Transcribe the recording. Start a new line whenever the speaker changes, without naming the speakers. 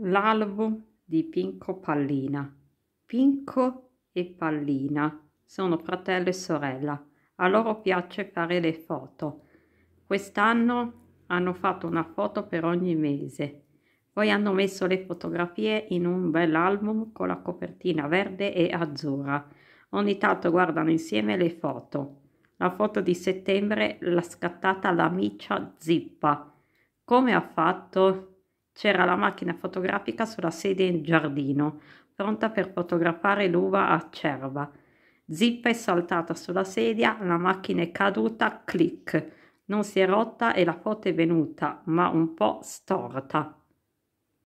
l'albo di Pinco Pallina. Pinco e Pallina sono fratello e sorella. A loro piace fare le foto. Quest'anno hanno fatto una foto per ogni mese. Poi hanno messo le fotografie in un bel album con la copertina verde e azzurra. Ogni tanto guardano insieme le foto. La foto di settembre l'ha scattata la miccia Zippa. Come ha fatto? c'era la macchina fotografica sulla sedia in giardino, pronta per fotografare l'uva acerba. Zippa è saltata sulla sedia, la macchina è caduta, clic. Non si è rotta e la foto è venuta, ma un po' storta.